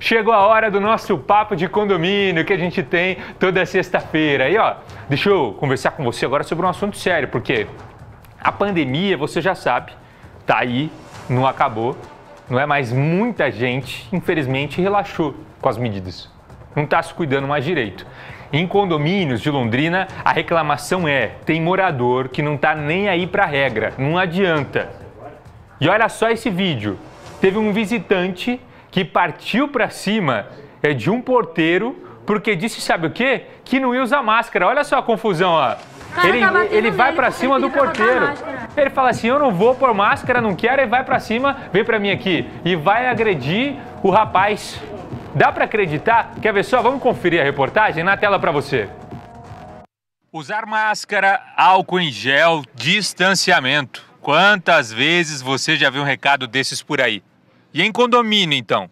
chegou a hora do nosso papo de condomínio que a gente tem toda sexta-feira. E ó, deixa eu conversar com você agora sobre um assunto sério, porque a pandemia, você já sabe, tá aí, não acabou, não é mais muita gente, infelizmente, relaxou com as medidas. Não está se cuidando mais direito. Em condomínios de Londrina, a reclamação é: tem morador que não está nem aí para a regra, não adianta. E olha só esse vídeo. Teve um visitante que partiu para cima é de um porteiro porque disse, sabe o quê? Que não ia usar máscara. Olha só a confusão, ó. ele, tá ele vai para cima do porteiro. Ele fala assim: "Eu não vou pôr máscara, não quero". E vai para cima, vem para mim aqui e vai agredir o rapaz. Dá para acreditar? Quer ver só? Vamos conferir a reportagem na tela para você. Usar máscara, álcool em gel, distanciamento. Quantas vezes você já viu um recado desses por aí? E em condomínio, então?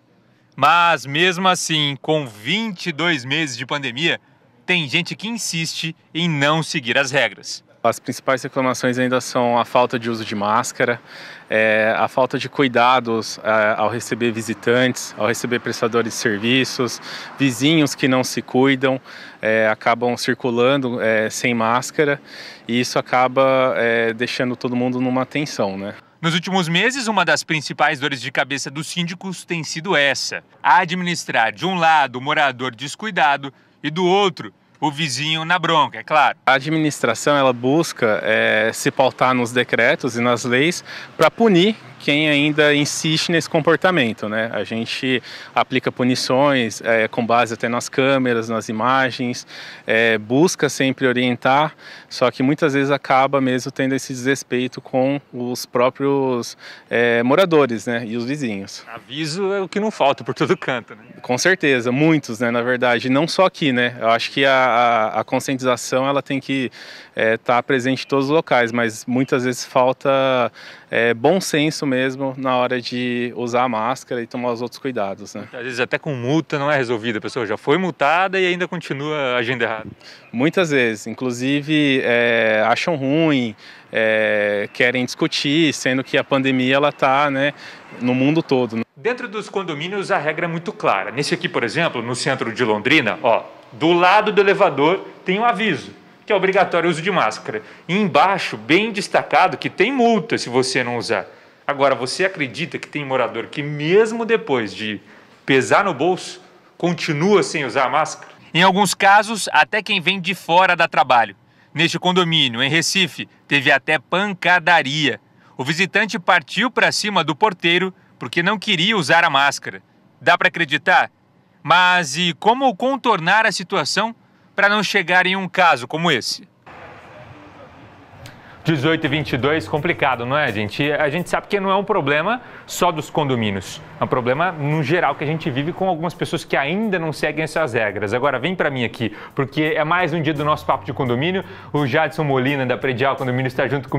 Mas mesmo assim, com 22 meses de pandemia, tem gente que insiste em não seguir as regras. As principais reclamações ainda são a falta de uso de máscara, é, a falta de cuidados é, ao receber visitantes, ao receber prestadores de serviços, vizinhos que não se cuidam, é, acabam circulando é, sem máscara e isso acaba é, deixando todo mundo numa tensão, né? Nos últimos meses, uma das principais dores de cabeça dos síndicos tem sido essa: administrar de um lado o morador descuidado e do outro o vizinho na bronca, é claro. A administração ela busca é, se pautar nos decretos e nas leis para punir quem ainda insiste nesse comportamento, né? A gente aplica punições é, com base até nas câmeras, nas imagens, é, busca sempre orientar, só que muitas vezes acaba mesmo tendo esse desrespeito com os próprios é, moradores, né? E os vizinhos. Aviso é o que não falta por todo canto, né? Com certeza, muitos, né? Na verdade, não só aqui, né? Eu acho que a, a, conscientização ela tem que estar é, tá presente em todos os locais, mas muitas vezes falta é, bom senso mesmo na hora de usar a máscara e tomar os outros cuidados, né? Às vezes até com multa não é resolvida, a pessoa já foi multada e ainda continua agindo errado. Muitas vezes, inclusive é, acham ruim, é, querem discutir, sendo que a pandemia ela está né, no mundo todo. Né? Dentro dos condomínios a regra é muito clara. Nesse aqui, por exemplo, no centro de Londrina, ó, do lado do elevador tem um aviso que é obrigatório o uso de máscara. E embaixo, bem destacado, que tem multa se você não usar. Agora, você acredita que tem morador que, mesmo depois de pesar no bolso, continua sem usar a máscara? Em alguns casos, até quem vem de fora dá trabalho. Neste condomínio, em Recife, teve até pancadaria. O visitante partiu para cima do porteiro porque não queria usar a máscara. Dá para acreditar? Mas e como contornar a situação para não chegar em um caso como esse? 18 e 22, complicado, não é, gente? A gente sabe que não é um problema só dos condomínios. É um problema, no geral, que a gente vive com algumas pessoas que ainda não seguem essas regras. Agora, vem para mim aqui, porque é mais um dia do nosso papo de condomínio. O Jadson Molina, da Predial Condomínio, está junto comigo.